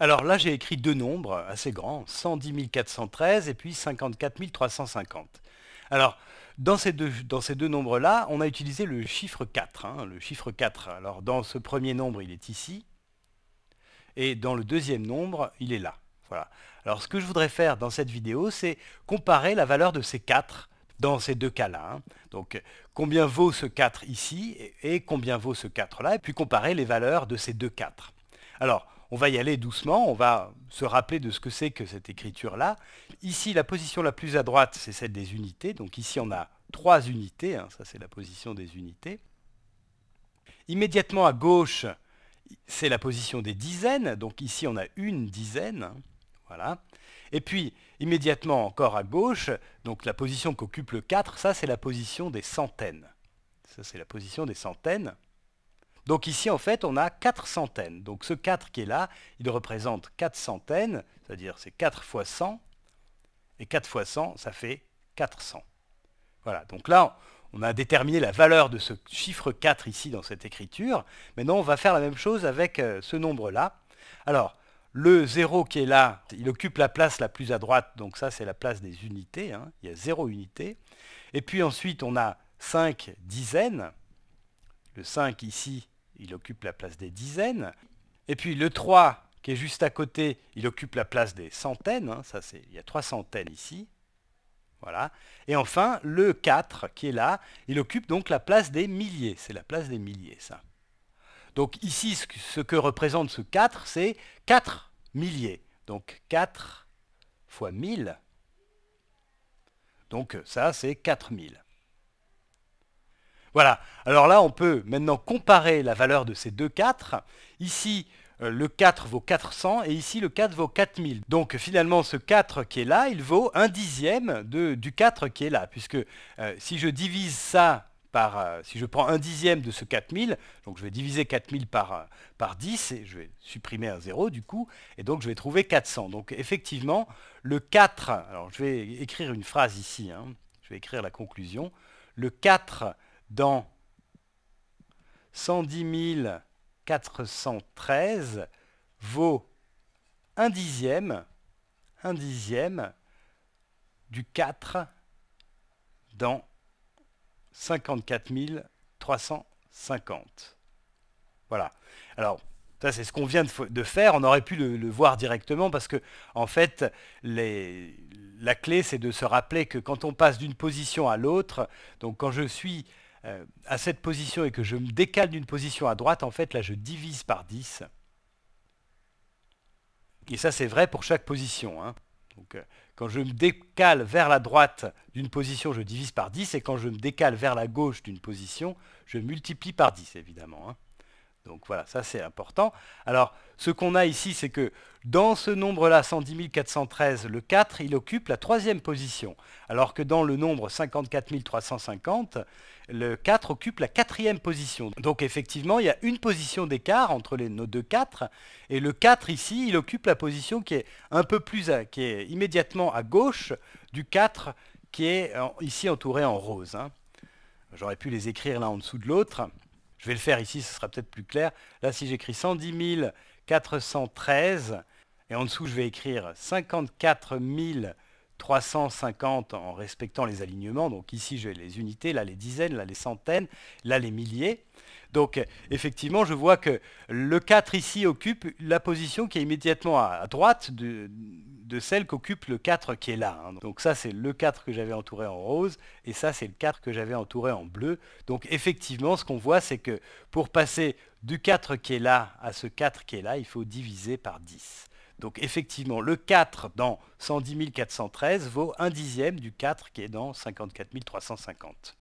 Alors là, j'ai écrit deux nombres assez grands, 110 413 et puis 54 350. Alors, dans ces deux, dans ces deux nombres-là, on a utilisé le chiffre 4. Hein, le chiffre 4, alors dans ce premier nombre, il est ici, et dans le deuxième nombre, il est là. Voilà. Alors ce que je voudrais faire dans cette vidéo, c'est comparer la valeur de ces 4 dans ces deux cas-là. Hein. Donc combien vaut ce 4 ici et combien vaut ce 4 là, et puis comparer les valeurs de ces deux 4. Alors on va y aller doucement, on va se rappeler de ce que c'est que cette écriture-là. Ici, la position la plus à droite, c'est celle des unités. Donc ici, on a trois unités, hein, ça c'est la position des unités. Immédiatement à gauche, c'est la position des dizaines. Donc ici, on a une dizaine. Hein, voilà. Et puis, immédiatement encore à gauche, donc la position qu'occupe le 4, ça c'est la position des centaines. Ça c'est la position des centaines. Donc ici, en fait, on a 4 centaines. Donc ce 4 qui est là, il représente 4 centaines, c'est-à-dire c'est 4 fois 100, et 4 fois 100, ça fait 400. Voilà, donc là, on a déterminé la valeur de ce chiffre 4 ici dans cette écriture. Maintenant, on va faire la même chose avec euh, ce nombre-là. Alors, le 0 qui est là, il occupe la place la plus à droite, donc ça c'est la place des unités, hein. il y a 0 unité. Et puis ensuite on a 5 dizaines, le 5 ici il occupe la place des dizaines. Et puis le 3, qui est juste à côté, il occupe la place des centaines. Hein. ça, c'est, il y a trois centaines ici. Voilà. Et enfin, le 4, qui est là, il occupe donc la place des milliers. C'est la place des milliers, ça. Donc ici, ce que représente ce 4, c'est 4 milliers. Donc 4 fois 1000. Donc ça, c'est 4000. Voilà. Alors là, on peut maintenant comparer la valeur de ces deux 4. Ici, euh, le 4 vaut 400 et ici le 4 vaut 4000. Donc finalement ce 4 qui est là, il vaut un dixième du 4 qui est là, puisque euh, si je divise ça par, euh, si je prends un dixième de ce 4000, donc je vais diviser 4000 par, 10 et je vais supprimer un 0 du coup, et donc je vais trouver 400. Donc effectivement, le 4, alors je vais écrire une phrase ici, hein. je vais écrire la conclusion, le 4 dans 110 413 vaut un dixième, un dixième du 4 dans 54 350. Voilà. Alors, ça, c'est ce qu'on vient de, faire. On aurait pu le, voir directement parce que, en fait, la clé, c'est de se rappeler que quand on passe d'une position à l'autre, donc quand je suis euh, à cette position et que je me décale d'une position à droite, en fait, là, je divise par 10. Et ça, c'est vrai pour chaque position. Hein. Donc, euh, quand je me décale vers la droite d'une position, je divise par 10. Et quand je me décale vers la gauche d'une position, je multiplie par 10, évidemment. Hein. Donc voilà, ça c'est important. Alors, ce qu'on a ici, c'est que dans ce nombre-là, 110 413, le 4, il occupe la troisième position. Alors que dans le nombre 54 350, le 4 occupe la quatrième position. Donc effectivement, il y a une position d'écart entre nos deux 4. Et le 4 ici, il occupe la position qui est un peu plus, qui est immédiatement à gauche du 4 qui est ici entouré en rose. Hein. J'aurais pu les écrire l'un en dessous de l'autre. Je vais le faire ici, ce sera peut-être plus clair. Là, si j'écris 110 413, et en dessous, je vais écrire 54 000 350 en respectant les alignements. Donc ici, j'ai les unités, là les dizaines, là les centaines, là les milliers. Donc effectivement, je vois que le 4 ici occupe la position qui est immédiatement à droite de, celle qu'occupe le 4 qui est là. Hein. Donc ça, c'est le 4 que j'avais entouré en rose, et ça, c'est le 4 que j'avais entouré en bleu. Donc effectivement, ce qu'on voit, c'est que pour passer du 4 qui est là à ce 4 qui est là, il faut diviser par 10. Donc effectivement, le 4 dans 110 413 vaut 1 dixième du 4 qui est dans 54 350.